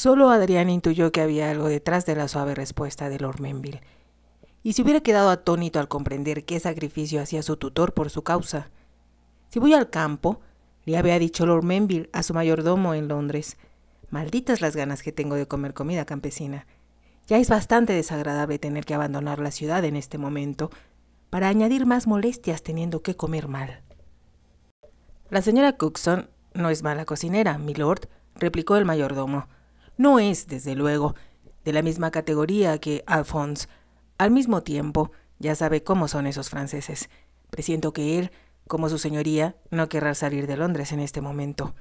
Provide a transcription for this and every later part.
Solo Adrián intuyó que había algo detrás de la suave respuesta de Lord Menville, y se hubiera quedado atónito al comprender qué sacrificio hacía su tutor por su causa. Si voy al campo, le había dicho Lord Menville a su mayordomo en Londres, malditas las ganas que tengo de comer comida campesina. Ya es bastante desagradable tener que abandonar la ciudad en este momento, para añadir más molestias teniendo que comer mal. La señora Cookson no es mala cocinera, milord, replicó el mayordomo no es, desde luego, de la misma categoría que Alphonse. Al mismo tiempo, ya sabe cómo son esos franceses. Presiento que él, como su señoría, no querrá salir de Londres en este momento.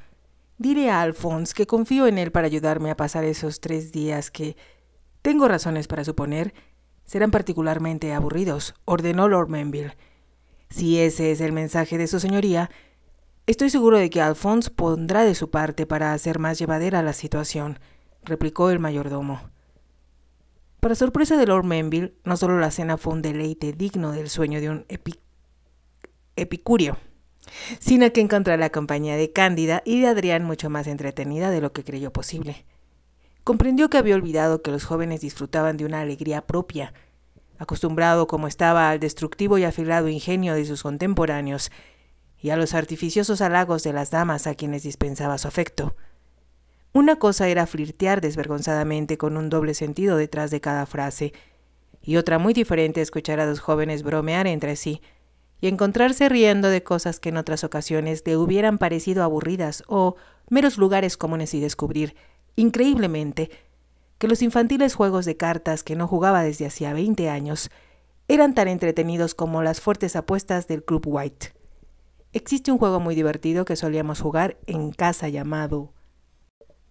Diré a Alphonse que confío en él para ayudarme a pasar esos tres días que, tengo razones para suponer, serán particularmente aburridos, ordenó Lord Menville. Si ese es el mensaje de su señoría, estoy seguro de que Alphonse pondrá de su parte para hacer más llevadera la situación replicó el mayordomo. Para sorpresa de Lord Menville, no solo la cena fue un deleite digno del sueño de un epicurio, sino que encontró la compañía de Cándida y de Adrián mucho más entretenida de lo que creyó posible. Comprendió que había olvidado que los jóvenes disfrutaban de una alegría propia, acostumbrado como estaba al destructivo y afilado ingenio de sus contemporáneos, y a los artificiosos halagos de las damas a quienes dispensaba su afecto. Una cosa era flirtear desvergonzadamente con un doble sentido detrás de cada frase, y otra muy diferente escuchar a dos jóvenes bromear entre sí, y encontrarse riendo de cosas que en otras ocasiones le hubieran parecido aburridas o meros lugares comunes y descubrir, increíblemente, que los infantiles juegos de cartas que no jugaba desde hacía 20 años eran tan entretenidos como las fuertes apuestas del Club White. Existe un juego muy divertido que solíamos jugar en casa llamado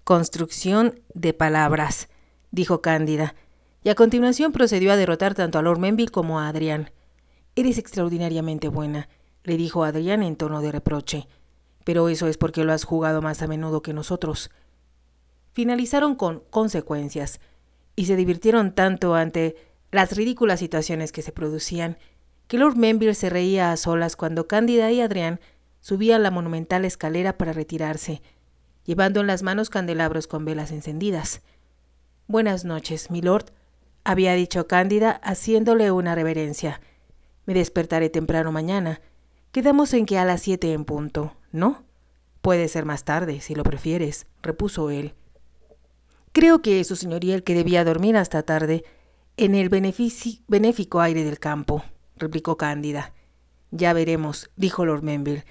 construcción de palabras, dijo Cándida, y a continuación procedió a derrotar tanto a Lord Menville como a Adrián. Eres extraordinariamente buena, le dijo Adrián en tono de reproche, pero eso es porque lo has jugado más a menudo que nosotros. Finalizaron con consecuencias, y se divirtieron tanto ante las ridículas situaciones que se producían, que Lord Menville se reía a solas cuando Cándida y Adrián subían la monumental escalera para retirarse, llevando en las manos candelabros con velas encendidas. Buenas noches, milord, había dicho Cándida, haciéndole una reverencia. Me despertaré temprano mañana. Quedamos en que a las siete en punto, ¿no? Puede ser más tarde, si lo prefieres, repuso él. Creo que es su señoría el que debía dormir hasta tarde, en el benéfico aire del campo, replicó Cándida. Ya veremos, dijo Lord Menville.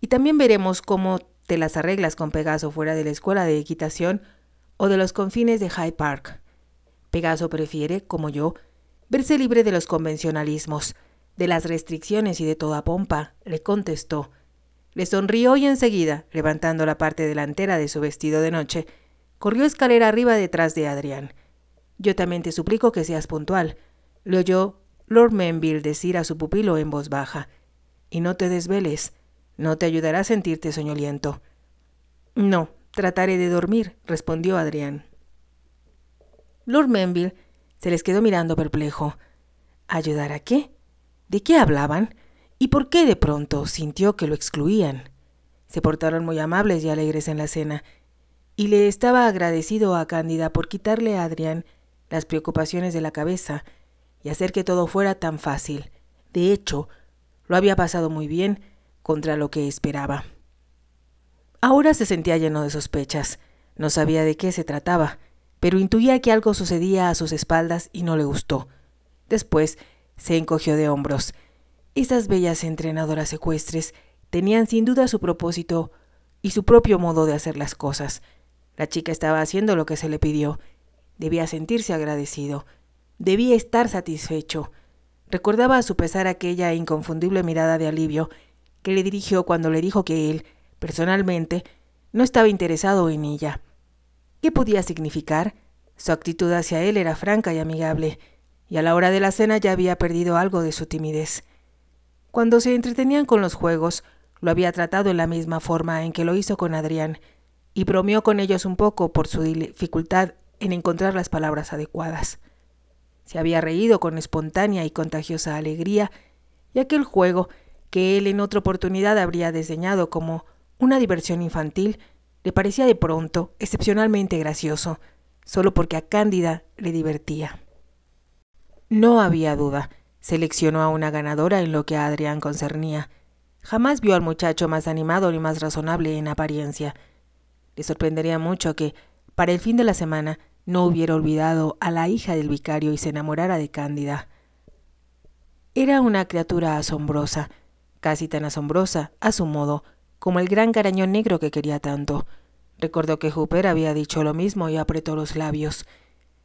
Y también veremos cómo las arreglas con Pegaso fuera de la escuela de equitación o de los confines de Hyde Park. Pegaso prefiere, como yo, verse libre de los convencionalismos, de las restricciones y de toda pompa, le contestó. Le sonrió y enseguida, levantando la parte delantera de su vestido de noche, corrió escalera arriba detrás de Adrián. Yo también te suplico que seas puntual, le oyó Lord Menville decir a su pupilo en voz baja. Y no te desveles. No te ayudará a sentirte soñoliento. No, trataré de dormir, respondió Adrián. Lord Menville se les quedó mirando perplejo. ¿Ayudar a qué? ¿De qué hablaban? ¿Y por qué de pronto sintió que lo excluían? Se portaron muy amables y alegres en la cena, y le estaba agradecido a Cándida por quitarle a Adrián las preocupaciones de la cabeza y hacer que todo fuera tan fácil. De hecho, lo había pasado muy bien contra lo que esperaba. Ahora se sentía lleno de sospechas. No sabía de qué se trataba, pero intuía que algo sucedía a sus espaldas y no le gustó. Después se encogió de hombros. Esas bellas entrenadoras secuestres tenían sin duda su propósito y su propio modo de hacer las cosas. La chica estaba haciendo lo que se le pidió. Debía sentirse agradecido. Debía estar satisfecho. Recordaba a su pesar aquella inconfundible mirada de alivio que le dirigió cuando le dijo que él, personalmente, no estaba interesado en ella. ¿Qué podía significar? Su actitud hacia él era franca y amigable, y a la hora de la cena ya había perdido algo de su timidez. Cuando se entretenían con los juegos, lo había tratado en la misma forma en que lo hizo con Adrián, y bromeó con ellos un poco por su dificultad en encontrar las palabras adecuadas. Se había reído con espontánea y contagiosa alegría, y aquel juego que él en otra oportunidad habría diseñado como una diversión infantil, le parecía de pronto excepcionalmente gracioso, solo porque a Cándida le divertía. No había duda, seleccionó a una ganadora en lo que a Adrián concernía. Jamás vio al muchacho más animado ni más razonable en apariencia. Le sorprendería mucho que, para el fin de la semana, no hubiera olvidado a la hija del vicario y se enamorara de Cándida. Era una criatura asombrosa, casi tan asombrosa, a su modo, como el gran garañón negro que quería tanto. Recordó que Hooper había dicho lo mismo y apretó los labios.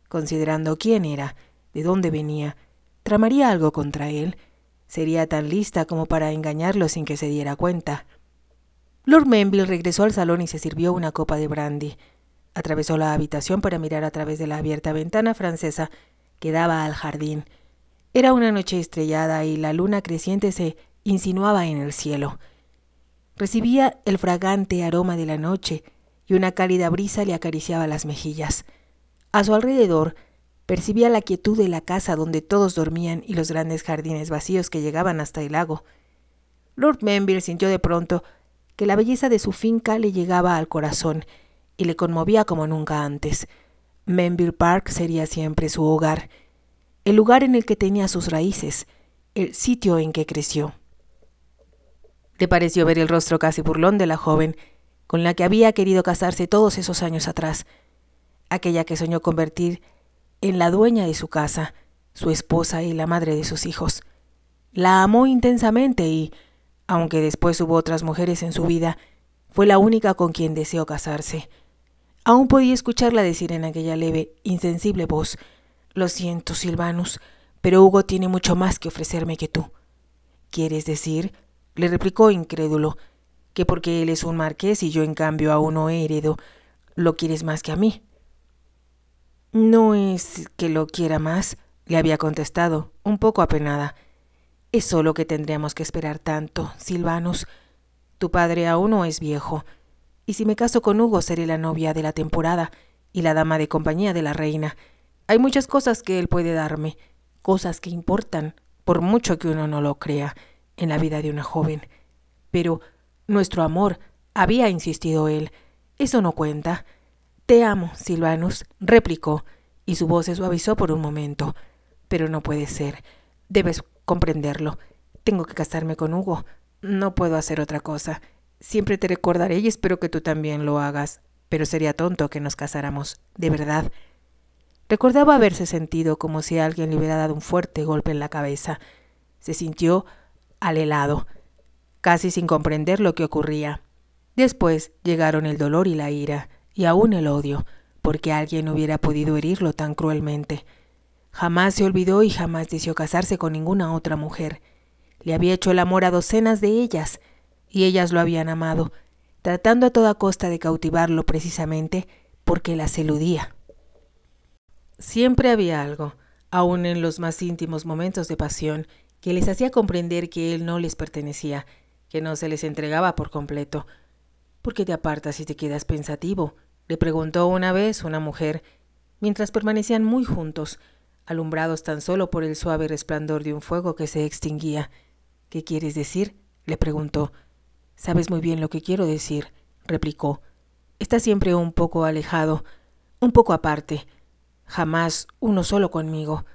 Considerando quién era, de dónde venía, tramaría algo contra él. Sería tan lista como para engañarlo sin que se diera cuenta. Lord Menville regresó al salón y se sirvió una copa de brandy. Atravesó la habitación para mirar a través de la abierta ventana francesa que daba al jardín. Era una noche estrellada y la luna creciente se insinuaba en el cielo. Recibía el fragante aroma de la noche y una cálida brisa le acariciaba las mejillas. A su alrededor percibía la quietud de la casa donde todos dormían y los grandes jardines vacíos que llegaban hasta el lago. Lord Menville sintió de pronto que la belleza de su finca le llegaba al corazón y le conmovía como nunca antes. Menville Park sería siempre su hogar, el lugar en el que tenía sus raíces, el sitio en que creció. Le pareció ver el rostro casi burlón de la joven, con la que había querido casarse todos esos años atrás, aquella que soñó convertir en la dueña de su casa, su esposa y la madre de sus hijos. La amó intensamente y, aunque después hubo otras mujeres en su vida, fue la única con quien deseó casarse. Aún podía escucharla decir en aquella leve, insensible voz, Lo siento, Silvanus, pero Hugo tiene mucho más que ofrecerme que tú. ¿Quieres decir? le replicó incrédulo, que porque él es un marqués y yo en cambio a uno heredo, lo quieres más que a mí. No es que lo quiera más, le había contestado, un poco apenada. Es solo que tendríamos que esperar tanto, Silvanus. Tu padre aún no es viejo, y si me caso con Hugo seré la novia de la temporada y la dama de compañía de la reina. Hay muchas cosas que él puede darme, cosas que importan, por mucho que uno no lo crea en la vida de una joven. Pero nuestro amor, había insistido él, eso no cuenta. Te amo, Silvanus, replicó, y su voz se suavizó por un momento. Pero no puede ser. Debes comprenderlo. Tengo que casarme con Hugo. No puedo hacer otra cosa. Siempre te recordaré y espero que tú también lo hagas. Pero sería tonto que nos casáramos, de verdad. Recordaba haberse sentido como si alguien le hubiera dado un fuerte golpe en la cabeza. Se sintió al helado, casi sin comprender lo que ocurría. Después llegaron el dolor y la ira, y aún el odio, porque alguien hubiera podido herirlo tan cruelmente. Jamás se olvidó y jamás deseó casarse con ninguna otra mujer. Le había hecho el amor a docenas de ellas, y ellas lo habían amado, tratando a toda costa de cautivarlo precisamente porque las eludía. Siempre había algo, aun en los más íntimos momentos de pasión, que les hacía comprender que él no les pertenecía, que no se les entregaba por completo. ¿Por qué te apartas y te quedas pensativo? le preguntó una vez una mujer, mientras permanecían muy juntos, alumbrados tan solo por el suave resplandor de un fuego que se extinguía. ¿Qué quieres decir? le preguntó. Sabes muy bien lo que quiero decir, replicó. Está siempre un poco alejado, un poco aparte, jamás uno solo conmigo.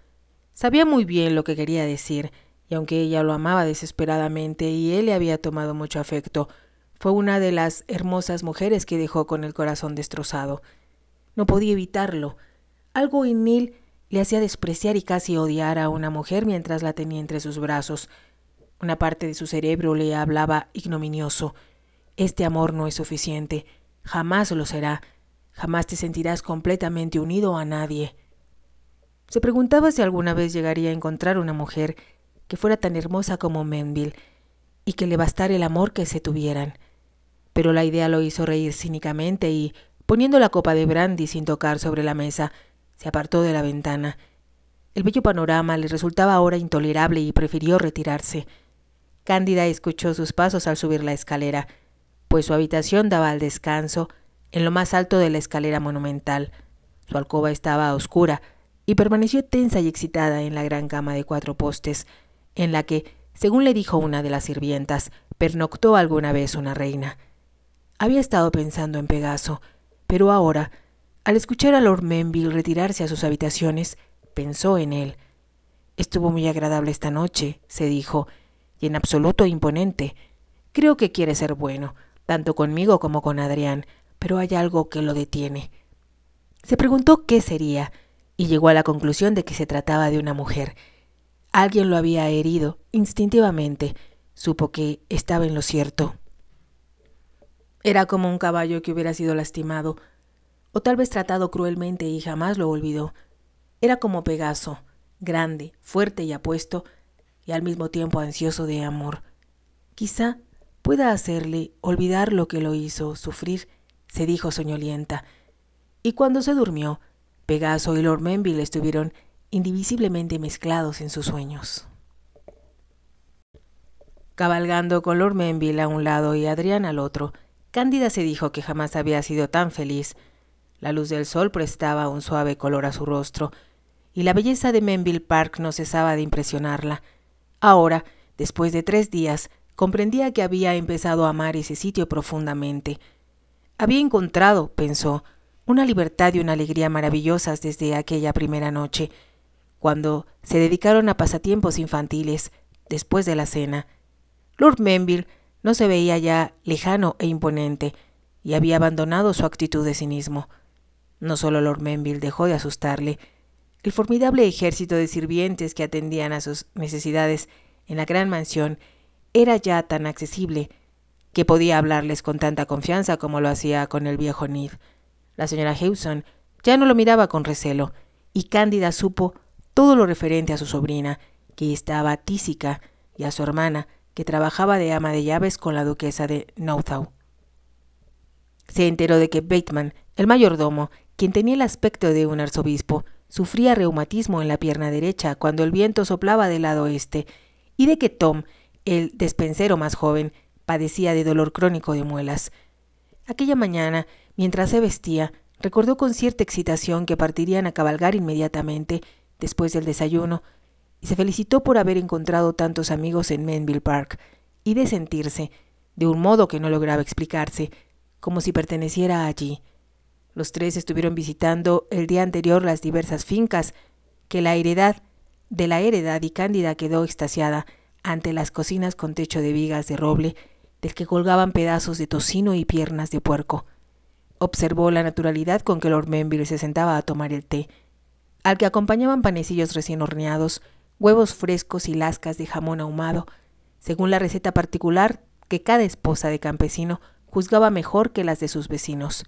Sabía muy bien lo que quería decir, y aunque ella lo amaba desesperadamente y él le había tomado mucho afecto, fue una de las hermosas mujeres que dejó con el corazón destrozado. No podía evitarlo. Algo en le hacía despreciar y casi odiar a una mujer mientras la tenía entre sus brazos. Una parte de su cerebro le hablaba ignominioso. Este amor no es suficiente. Jamás lo será. Jamás te sentirás completamente unido a nadie. Se preguntaba si alguna vez llegaría a encontrar una mujer que fuera tan hermosa como Menville, y que le bastara el amor que se tuvieran. Pero la idea lo hizo reír cínicamente y, poniendo la copa de brandy sin tocar sobre la mesa, se apartó de la ventana. El bello panorama le resultaba ahora intolerable y prefirió retirarse. Cándida escuchó sus pasos al subir la escalera, pues su habitación daba al descanso, en lo más alto de la escalera monumental. Su alcoba estaba oscura, y permaneció tensa y excitada en la gran cama de cuatro postes, en la que, según le dijo una de las sirvientas, pernoctó alguna vez una reina. Había estado pensando en Pegaso, pero ahora, al escuchar a Lord Menville retirarse a sus habitaciones, pensó en él. Estuvo muy agradable esta noche, se dijo, y en absoluto imponente. Creo que quiere ser bueno, tanto conmigo como con Adrián, pero hay algo que lo detiene. Se preguntó qué sería, y llegó a la conclusión de que se trataba de una mujer. Alguien lo había herido. Instintivamente supo que estaba en lo cierto. Era como un caballo que hubiera sido lastimado, o tal vez tratado cruelmente y jamás lo olvidó. Era como Pegaso, grande, fuerte y apuesto, y al mismo tiempo ansioso de amor. Quizá pueda hacerle olvidar lo que lo hizo sufrir, se dijo soñolienta. Y cuando se durmió, Pegaso y Lord Menville estuvieron indivisiblemente mezclados en sus sueños. Cabalgando con Lord Menville a un lado y Adrián al otro, Cándida se dijo que jamás había sido tan feliz. La luz del sol prestaba un suave color a su rostro, y la belleza de Menville Park no cesaba de impresionarla. Ahora, después de tres días, comprendía que había empezado a amar ese sitio profundamente. Había encontrado, pensó, una libertad y una alegría maravillosas desde aquella primera noche, cuando se dedicaron a pasatiempos infantiles después de la cena. Lord Menville no se veía ya lejano e imponente, y había abandonado su actitud de cinismo. No solo Lord Menville dejó de asustarle, el formidable ejército de sirvientes que atendían a sus necesidades en la gran mansión era ya tan accesible que podía hablarles con tanta confianza como lo hacía con el viejo Nid. La señora Hewson ya no lo miraba con recelo, y Cándida supo todo lo referente a su sobrina, que estaba tísica, y a su hermana, que trabajaba de ama de llaves con la duquesa de Nautau. Se enteró de que Bateman, el mayordomo, quien tenía el aspecto de un arzobispo, sufría reumatismo en la pierna derecha cuando el viento soplaba del lado este, y de que Tom, el despensero más joven, padecía de dolor crónico de muelas. Aquella mañana, mientras se vestía, recordó con cierta excitación que partirían a cabalgar inmediatamente después del desayuno, y se felicitó por haber encontrado tantos amigos en Menville Park y de sentirse, de un modo que no lograba explicarse, como si perteneciera allí. Los tres estuvieron visitando el día anterior las diversas fincas, que la heredad de la heredad y Cándida quedó extasiada ante las cocinas con techo de vigas de roble, del que colgaban pedazos de tocino y piernas de puerco. Observó la naturalidad con que Lord Menville se sentaba a tomar el té, al que acompañaban panecillos recién horneados, huevos frescos y lascas de jamón ahumado, según la receta particular que cada esposa de campesino juzgaba mejor que las de sus vecinos.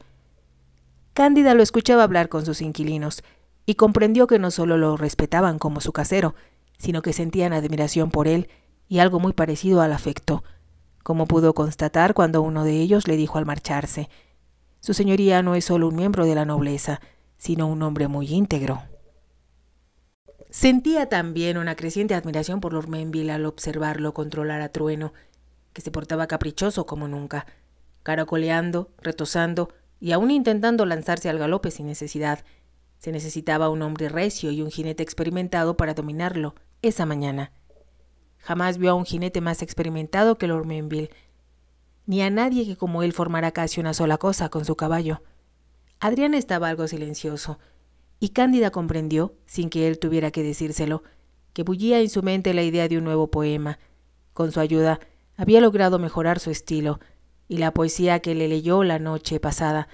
Cándida lo escuchaba hablar con sus inquilinos y comprendió que no solo lo respetaban como su casero, sino que sentían admiración por él y algo muy parecido al afecto, como pudo constatar cuando uno de ellos le dijo al marcharse, Su señoría no es solo un miembro de la nobleza, sino un hombre muy íntegro. Sentía también una creciente admiración por Lord Menville al observarlo controlar a Trueno, que se portaba caprichoso como nunca, caracoleando, retosando y aún intentando lanzarse al galope sin necesidad. Se necesitaba un hombre recio y un jinete experimentado para dominarlo esa mañana. Jamás vio a un jinete más experimentado que Lord Menville, ni a nadie que como él formara casi una sola cosa con su caballo. Adrián estaba algo silencioso, y Cándida comprendió, sin que él tuviera que decírselo, que bullía en su mente la idea de un nuevo poema. Con su ayuda, había logrado mejorar su estilo, y la poesía que le leyó la noche pasada,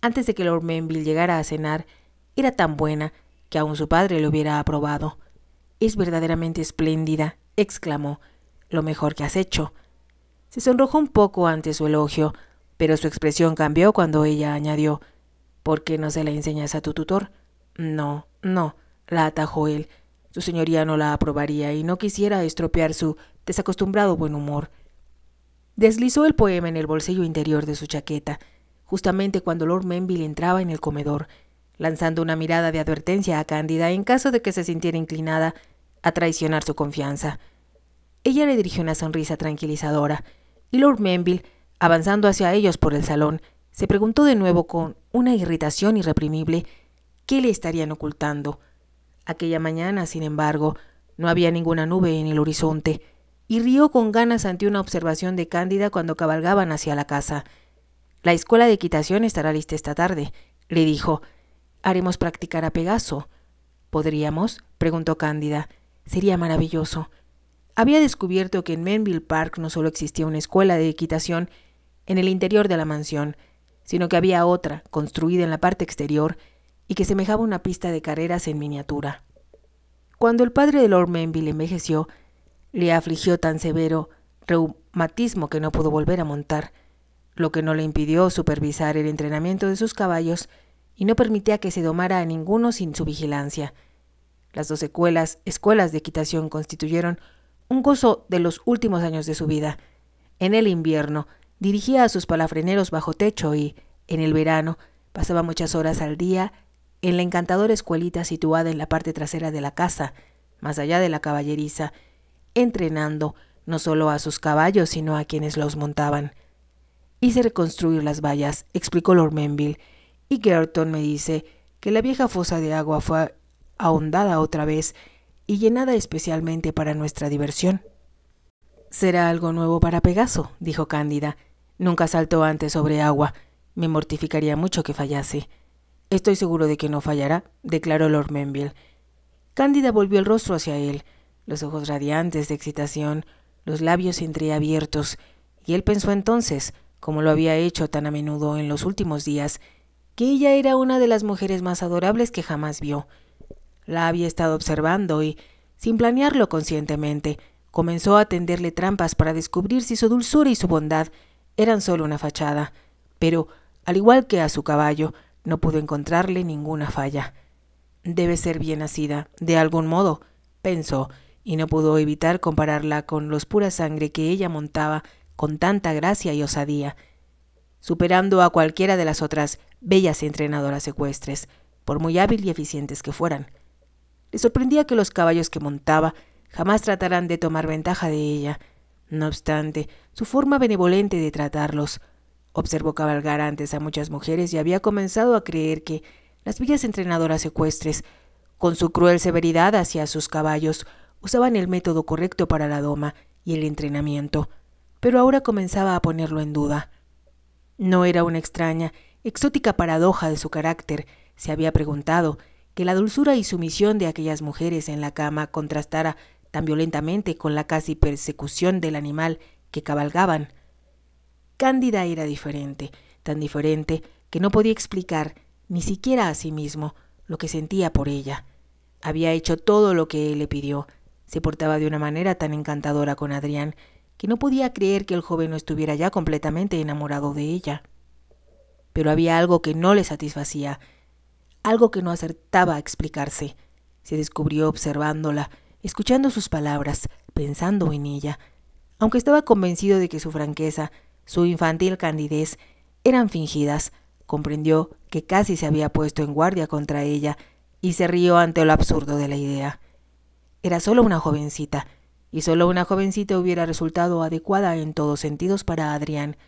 antes de que Lord Menville llegara a cenar, era tan buena que aun su padre lo hubiera aprobado. Es verdaderamente espléndida, exclamó, lo mejor que has hecho. Se sonrojó un poco ante su elogio, pero su expresión cambió cuando ella añadió, ¿por qué no se la enseñas a tu tutor? No, no, la atajó él. Su señoría no la aprobaría y no quisiera estropear su desacostumbrado buen humor. Deslizó el poema en el bolsillo interior de su chaqueta, justamente cuando Lord Menville entraba en el comedor, lanzando una mirada de advertencia a Cándida en caso de que se sintiera inclinada a traicionar su confianza. Ella le dirigió una sonrisa tranquilizadora, y Lord Menville, avanzando hacia ellos por el salón, se preguntó de nuevo con una irritación irreprimible ¿Qué le estarían ocultando? Aquella mañana, sin embargo, no había ninguna nube en el horizonte, y rió con ganas ante una observación de Cándida cuando cabalgaban hacia la casa. La escuela de equitación estará lista esta tarde, le dijo. Haremos practicar a Pegaso. ¿Podríamos? preguntó Cándida. Sería maravilloso. Había descubierto que en Menville Park no solo existía una escuela de equitación en el interior de la mansión, sino que había otra, construida en la parte exterior, y que semejaba una pista de carreras en miniatura. Cuando el padre de Lord Menville envejeció, le afligió tan severo reumatismo que no pudo volver a montar, lo que no le impidió supervisar el entrenamiento de sus caballos y no permitía que se domara a ninguno sin su vigilancia. Las dos secuelas, escuelas de equitación constituyeron un gozo de los últimos años de su vida. En el invierno, dirigía a sus palafreneros bajo techo y, en el verano, pasaba muchas horas al día en la encantadora escuelita situada en la parte trasera de la casa, más allá de la caballeriza, entrenando no solo a sus caballos, sino a quienes los montaban. Hice reconstruir las vallas, explicó Lord Menville, y Gerton me dice que la vieja fosa de agua fue ahondada otra vez y llenada especialmente para nuestra diversión. Será algo nuevo para Pegaso, dijo Cándida. Nunca saltó antes sobre agua. Me mortificaría mucho que fallase. Estoy seguro de que no fallará, declaró Lord Menville. Cándida volvió el rostro hacia él, los ojos radiantes de excitación, los labios entreabiertos, y él pensó entonces, como lo había hecho tan a menudo en los últimos días, que ella era una de las mujeres más adorables que jamás vio. La había estado observando y, sin planearlo conscientemente, comenzó a tenderle trampas para descubrir si su dulzura y su bondad eran solo una fachada. Pero, al igual que a su caballo, no pudo encontrarle ninguna falla. Debe ser bien nacida, de algún modo, pensó, y no pudo evitar compararla con los pura sangre que ella montaba con tanta gracia y osadía, superando a cualquiera de las otras bellas entrenadoras ecuestres, por muy hábil y eficientes que fueran. Le sorprendía que los caballos que montaba jamás trataran de tomar ventaja de ella. No obstante, su forma benevolente de tratarlos, Observó cabalgar antes a muchas mujeres y había comenzado a creer que las villas entrenadoras secuestres, con su cruel severidad hacia sus caballos, usaban el método correcto para la doma y el entrenamiento, pero ahora comenzaba a ponerlo en duda. No era una extraña, exótica paradoja de su carácter, se había preguntado, que la dulzura y sumisión de aquellas mujeres en la cama contrastara tan violentamente con la casi persecución del animal que cabalgaban. Cándida era diferente, tan diferente que no podía explicar, ni siquiera a sí mismo, lo que sentía por ella. Había hecho todo lo que él le pidió. Se portaba de una manera tan encantadora con Adrián que no podía creer que el joven no estuviera ya completamente enamorado de ella. Pero había algo que no le satisfacía, algo que no acertaba a explicarse. Se descubrió observándola, escuchando sus palabras, pensando en ella. Aunque estaba convencido de que su franqueza su infantil candidez eran fingidas. Comprendió que casi se había puesto en guardia contra ella y se rió ante lo absurdo de la idea. Era solo una jovencita, y solo una jovencita hubiera resultado adecuada en todos sentidos para Adrián.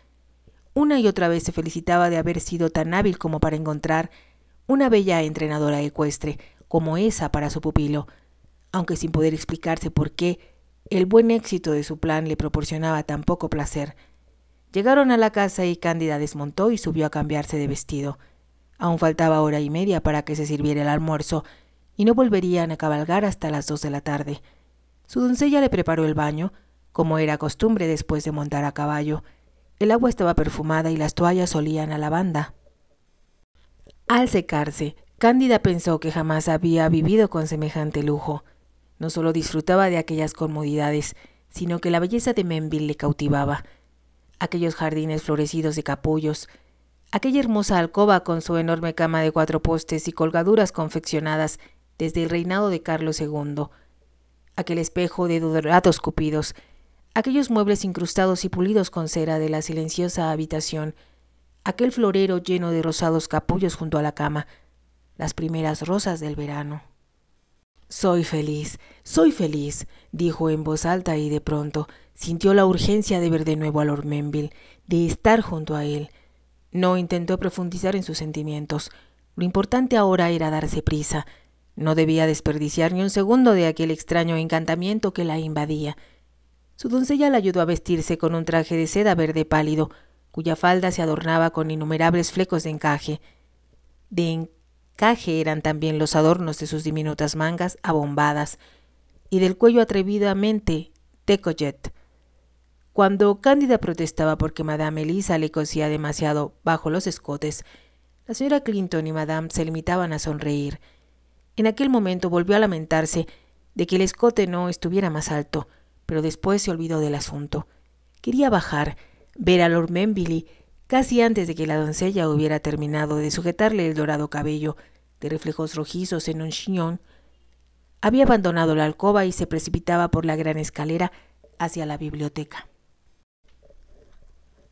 Una y otra vez se felicitaba de haber sido tan hábil como para encontrar una bella entrenadora ecuestre como esa para su pupilo, aunque sin poder explicarse por qué el buen éxito de su plan le proporcionaba tan poco placer. Llegaron a la casa y Cándida desmontó y subió a cambiarse de vestido. Aún faltaba hora y media para que se sirviera el almuerzo, y no volverían a cabalgar hasta las dos de la tarde. Su doncella le preparó el baño, como era costumbre después de montar a caballo. El agua estaba perfumada y las toallas olían a lavanda. Al secarse, Cándida pensó que jamás había vivido con semejante lujo. No solo disfrutaba de aquellas comodidades, sino que la belleza de Menville le cautivaba aquellos jardines florecidos de capullos, aquella hermosa alcoba con su enorme cama de cuatro postes y colgaduras confeccionadas desde el reinado de Carlos II, aquel espejo de dorados cupidos, aquellos muebles incrustados y pulidos con cera de la silenciosa habitación, aquel florero lleno de rosados capullos junto a la cama, las primeras rosas del verano. Soy feliz, soy feliz, dijo en voz alta y de pronto Sintió la urgencia de ver de nuevo a Lord Menville, de estar junto a él. No intentó profundizar en sus sentimientos. Lo importante ahora era darse prisa. No debía desperdiciar ni un segundo de aquel extraño encantamiento que la invadía. Su doncella la ayudó a vestirse con un traje de seda verde pálido, cuya falda se adornaba con innumerables flecos de encaje. De encaje eran también los adornos de sus diminutas mangas abombadas y del cuello atrevidamente de cuando Cándida protestaba porque Madame Elisa le cosía demasiado bajo los escotes, la señora Clinton y Madame se limitaban a sonreír. En aquel momento volvió a lamentarse de que el escote no estuviera más alto, pero después se olvidó del asunto. Quería bajar, ver a Lord Menville casi antes de que la doncella hubiera terminado de sujetarle el dorado cabello de reflejos rojizos en un chiñón. Había abandonado la alcoba y se precipitaba por la gran escalera hacia la biblioteca.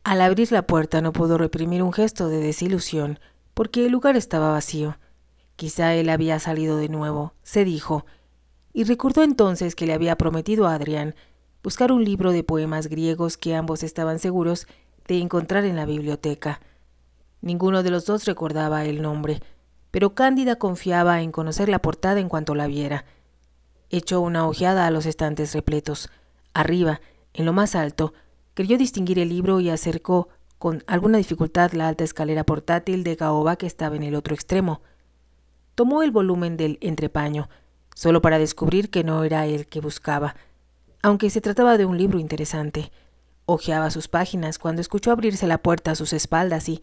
Al abrir la puerta no pudo reprimir un gesto de desilusión, porque el lugar estaba vacío. Quizá él había salido de nuevo, se dijo, y recordó entonces que le había prometido a Adrián buscar un libro de poemas griegos que ambos estaban seguros de encontrar en la biblioteca. Ninguno de los dos recordaba el nombre, pero Cándida confiaba en conocer la portada en cuanto la viera. Echó una ojeada a los estantes repletos. Arriba, en lo más alto, creyó distinguir el libro y acercó con alguna dificultad la alta escalera portátil de caoba que estaba en el otro extremo. Tomó el volumen del entrepaño, solo para descubrir que no era el que buscaba, aunque se trataba de un libro interesante. Ojeaba sus páginas cuando escuchó abrirse la puerta a sus espaldas y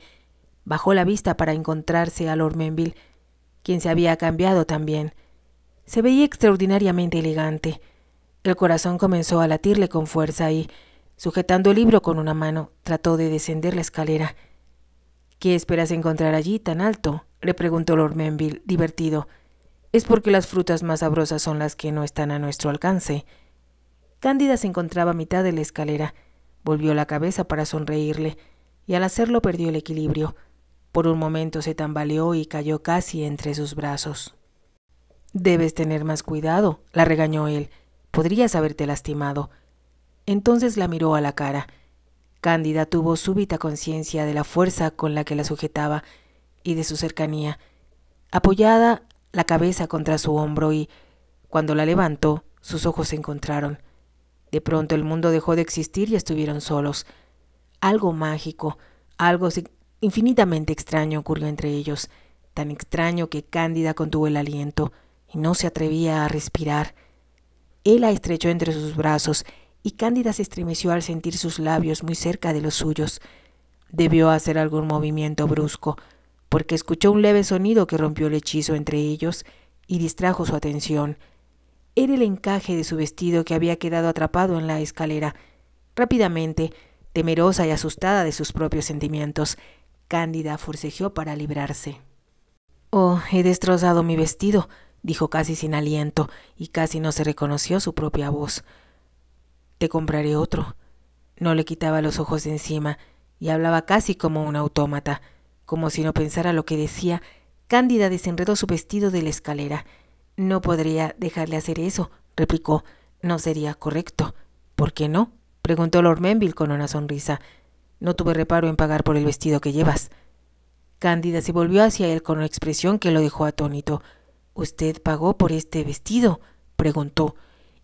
bajó la vista para encontrarse a Lord Menville, quien se había cambiado también. Se veía extraordinariamente elegante. El corazón comenzó a latirle con fuerza y Sujetando el libro con una mano, trató de descender la escalera. ¿Qué esperas encontrar allí tan alto? le preguntó Lord Menville, divertido. Es porque las frutas más sabrosas son las que no están a nuestro alcance. Cándida se encontraba a mitad de la escalera. Volvió la cabeza para sonreírle, y al hacerlo perdió el equilibrio. Por un momento se tambaleó y cayó casi entre sus brazos. Debes tener más cuidado, la regañó él. Podrías haberte lastimado. Entonces la miró a la cara. Cándida tuvo súbita conciencia de la fuerza con la que la sujetaba y de su cercanía. Apoyada la cabeza contra su hombro y, cuando la levantó, sus ojos se encontraron. De pronto el mundo dejó de existir y estuvieron solos. Algo mágico, algo infinitamente extraño ocurrió entre ellos, tan extraño que Cándida contuvo el aliento y no se atrevía a respirar. Él la estrechó entre sus brazos y Cándida se estremeció al sentir sus labios muy cerca de los suyos. Debió hacer algún movimiento brusco, porque escuchó un leve sonido que rompió el hechizo entre ellos y distrajo su atención. Era el encaje de su vestido que había quedado atrapado en la escalera. Rápidamente, temerosa y asustada de sus propios sentimientos, Cándida forcejeó para librarse. Oh, he destrozado mi vestido, dijo casi sin aliento, y casi no se reconoció su propia voz te compraré otro. No le quitaba los ojos de encima y hablaba casi como un autómata. Como si no pensara lo que decía, Cándida desenredó su vestido de la escalera. No podría dejarle hacer eso, replicó. No sería correcto. ¿Por qué no? preguntó Lord Menville con una sonrisa. No tuve reparo en pagar por el vestido que llevas. Cándida se volvió hacia él con una expresión que lo dejó atónito. ¿Usted pagó por este vestido? preguntó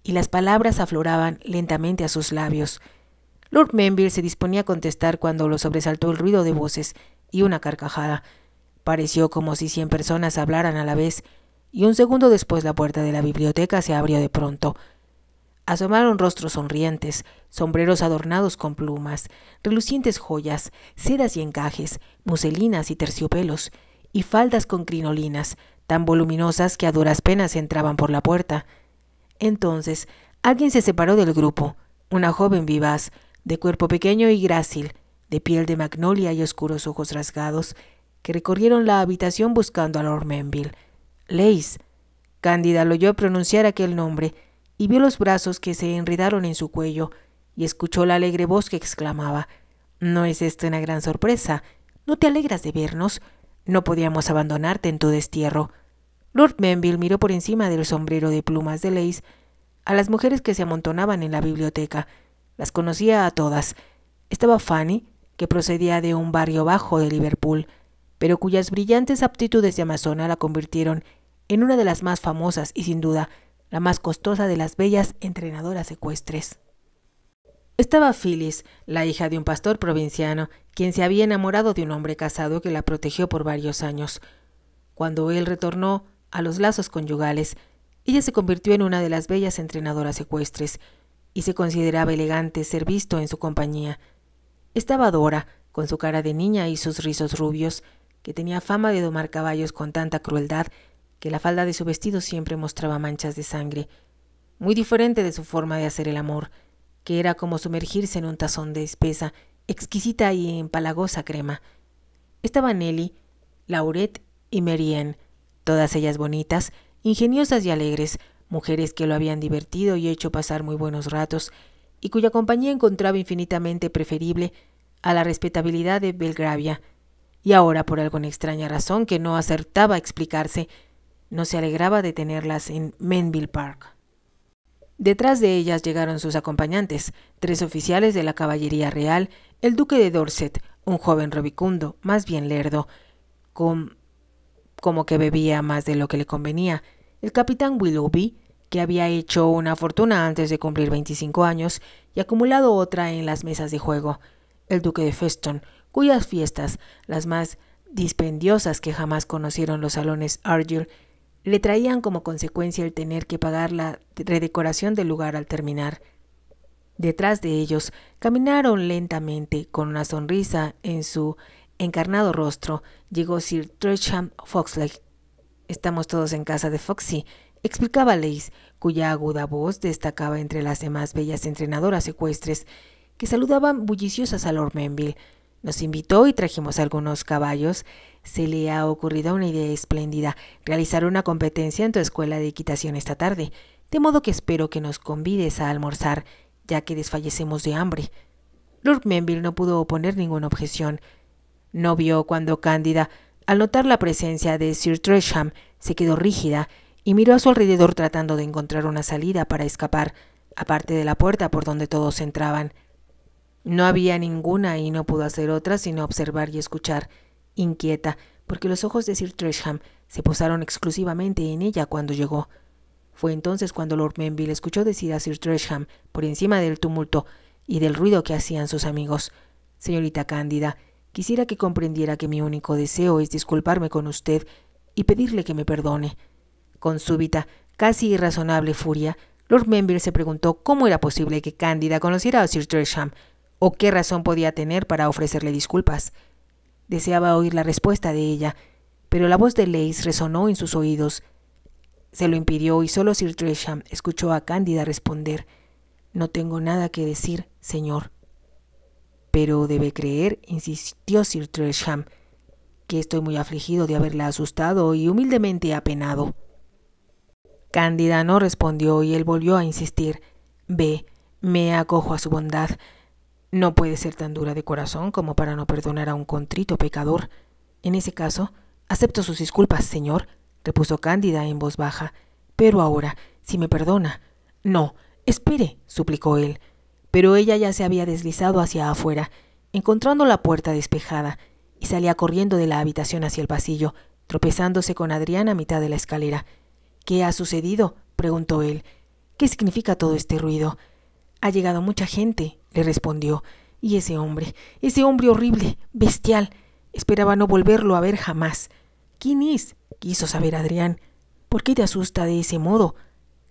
y las palabras afloraban lentamente a sus labios. Lord Menville se disponía a contestar cuando lo sobresaltó el ruido de voces y una carcajada. Pareció como si cien personas hablaran a la vez, y un segundo después la puerta de la biblioteca se abrió de pronto. Asomaron rostros sonrientes, sombreros adornados con plumas, relucientes joyas, sedas y encajes, muselinas y terciopelos, y faldas con crinolinas, tan voluminosas que a duras penas entraban por la puerta. Entonces, alguien se separó del grupo, una joven vivaz, de cuerpo pequeño y grácil, de piel de magnolia y oscuros ojos rasgados, que recorrieron la habitación buscando a Lord Menville. Leis. Cándida lo oyó pronunciar aquel nombre y vio los brazos que se enredaron en su cuello y escuchó la alegre voz que exclamaba: ¿No es esto una gran sorpresa? ¿No te alegras de vernos? No podíamos abandonarte en tu destierro. Lord Menville miró por encima del sombrero de plumas de Lace a las mujeres que se amontonaban en la biblioteca. Las conocía a todas. Estaba Fanny, que procedía de un barrio bajo de Liverpool, pero cuyas brillantes aptitudes de amazona la convirtieron en una de las más famosas y sin duda la más costosa de las bellas entrenadoras ecuestres. Estaba Phyllis, la hija de un pastor provinciano, quien se había enamorado de un hombre casado que la protegió por varios años. Cuando él retornó, a los lazos conyugales, ella se convirtió en una de las bellas entrenadoras ecuestres, y se consideraba elegante ser visto en su compañía. Estaba Dora, con su cara de niña y sus rizos rubios, que tenía fama de domar caballos con tanta crueldad que la falda de su vestido siempre mostraba manchas de sangre, muy diferente de su forma de hacer el amor, que era como sumergirse en un tazón de espesa, exquisita y empalagosa crema. Estaban Nelly, Lauret y Marianne, todas ellas bonitas, ingeniosas y alegres, mujeres que lo habían divertido y hecho pasar muy buenos ratos, y cuya compañía encontraba infinitamente preferible a la respetabilidad de Belgravia, y ahora, por alguna extraña razón que no acertaba a explicarse, no se alegraba de tenerlas en Menville Park. Detrás de ellas llegaron sus acompañantes, tres oficiales de la caballería real, el duque de Dorset, un joven robicundo, más bien lerdo, con como que bebía más de lo que le convenía. El capitán Willoughby, que había hecho una fortuna antes de cumplir veinticinco años y acumulado otra en las mesas de juego. El duque de Feston, cuyas fiestas, las más dispendiosas que jamás conocieron los salones Argyll, le traían como consecuencia el tener que pagar la redecoración del lugar al terminar. Detrás de ellos caminaron lentamente, con una sonrisa en su encarnado rostro llegó Sir Tresham Foxley. Estamos todos en casa de Foxy, explicaba Lace, cuya aguda voz destacaba entre las demás bellas entrenadoras secuestres que saludaban bulliciosas a Lord Menville. Nos invitó y trajimos algunos caballos. Se le ha ocurrido una idea espléndida, realizar una competencia en tu escuela de equitación esta tarde, de modo que espero que nos convides a almorzar, ya que desfallecemos de hambre. Lord Menville no pudo oponer ninguna objeción. No vio cuando Cándida, al notar la presencia de Sir Tresham, se quedó rígida y miró a su alrededor tratando de encontrar una salida para escapar, aparte de la puerta por donde todos entraban. No había ninguna y no pudo hacer otra sino observar y escuchar, inquieta, porque los ojos de Sir Tresham se posaron exclusivamente en ella cuando llegó. Fue entonces cuando Lord Menville escuchó decir a Sir Tresham, por encima del tumulto y del ruido que hacían sus amigos, Señorita Cándida, Quisiera que comprendiera que mi único deseo es disculparme con usted y pedirle que me perdone. Con súbita, casi irrazonable furia, Lord Menville se preguntó cómo era posible que Cándida conociera a Sir Tresham, o qué razón podía tener para ofrecerle disculpas. Deseaba oír la respuesta de ella, pero la voz de Lace resonó en sus oídos. Se lo impidió y solo Sir Tresham escuchó a Cándida responder: No tengo nada que decir, señor. Pero debe creer, insistió Sir Tresham, que estoy muy afligido de haberla asustado y humildemente apenado. Cándida no respondió y él volvió a insistir. Ve, me acojo a su bondad. No puede ser tan dura de corazón como para no perdonar a un contrito pecador. En ese caso, acepto sus disculpas, señor, repuso Cándida en voz baja. Pero ahora, si me perdona. No, espere, suplicó él pero ella ya se había deslizado hacia afuera, encontrando la puerta despejada, y salía corriendo de la habitación hacia el pasillo, tropezándose con Adrián a mitad de la escalera. ¿Qué ha sucedido? preguntó él. ¿Qué significa todo este ruido? Ha llegado mucha gente, le respondió. Y ese hombre, ese hombre horrible, bestial. Esperaba no volverlo a ver jamás. ¿Quién es? quiso saber Adrián. ¿Por qué te asusta de ese modo?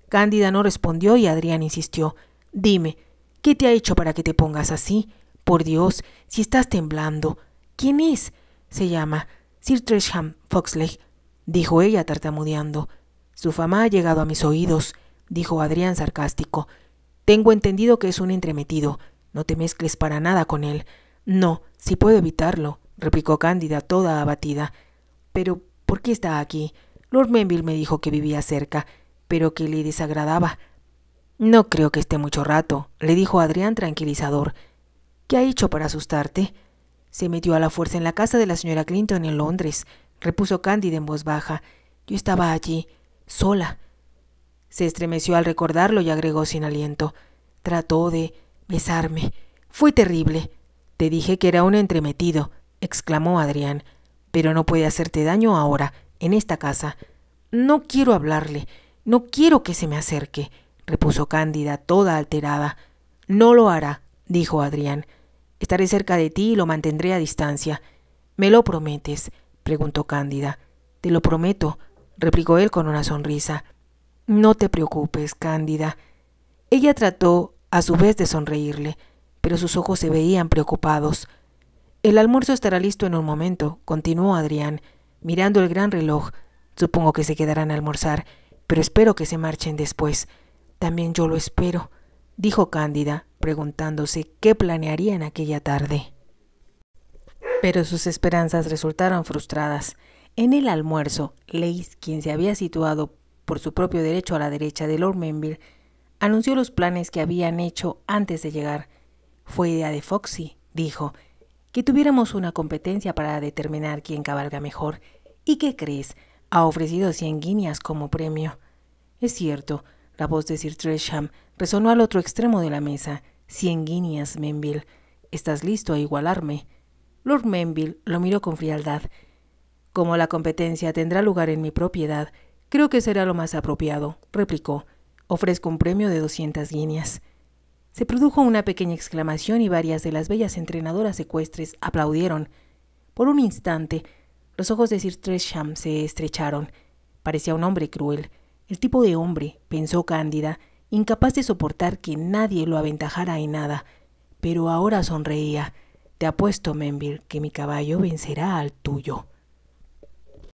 Cándida no respondió y Adrián insistió. Dime, ¿Qué te ha hecho para que te pongas así? Por Dios, si estás temblando. ¿Quién es? Se llama Sir Tresham Foxley, dijo ella tartamudeando. Su fama ha llegado a mis oídos, dijo Adrián sarcástico. Tengo entendido que es un entremetido. No te mezcles para nada con él. No, si puedo evitarlo, replicó Cándida, toda abatida. Pero, ¿por qué está aquí? Lord Menville me dijo que vivía cerca, pero que le desagradaba. No creo que esté mucho rato, le dijo Adrián tranquilizador. ¿Qué ha hecho para asustarte? Se metió a la fuerza en la casa de la señora Clinton en Londres, repuso Cándida en voz baja. Yo estaba allí, sola. Se estremeció al recordarlo y agregó sin aliento. Trató de besarme. Fue terrible. Te dije que era un entremetido, exclamó Adrián. Pero no puede hacerte daño ahora, en esta casa. No quiero hablarle. No quiero que se me acerque repuso Cándida, toda alterada. No lo hará, dijo Adrián. Estaré cerca de ti y lo mantendré a distancia. ¿Me lo prometes? preguntó Cándida. Te lo prometo, replicó él con una sonrisa. No te preocupes, Cándida. Ella trató, a su vez, de sonreírle, pero sus ojos se veían preocupados. El almuerzo estará listo en un momento, continuó Adrián, mirando el gran reloj. Supongo que se quedarán a almorzar, pero espero que se marchen después. También yo lo espero, dijo Cándida, preguntándose qué en aquella tarde. Pero sus esperanzas resultaron frustradas. En el almuerzo, Leis, quien se había situado por su propio derecho a la derecha de Lord Menville, anunció los planes que habían hecho antes de llegar. Fue idea de Foxy, dijo, que tuviéramos una competencia para determinar quién cabalga mejor. ¿Y qué crees? Ha ofrecido cien guineas como premio. Es cierto, la voz de Sir Tresham resonó al otro extremo de la mesa. Cien guineas, Menville. ¿Estás listo a igualarme? Lord Menville lo miró con frialdad. Como la competencia tendrá lugar en mi propiedad, creo que será lo más apropiado, replicó. Ofrezco un premio de doscientas guineas. Se produjo una pequeña exclamación y varias de las bellas entrenadoras secuestres aplaudieron. Por un instante, los ojos de Sir Tresham se estrecharon. Parecía un hombre cruel. El tipo de hombre, pensó Cándida, incapaz de soportar que nadie lo aventajara en nada, pero ahora sonreía. Te apuesto, Menville, que mi caballo vencerá al tuyo.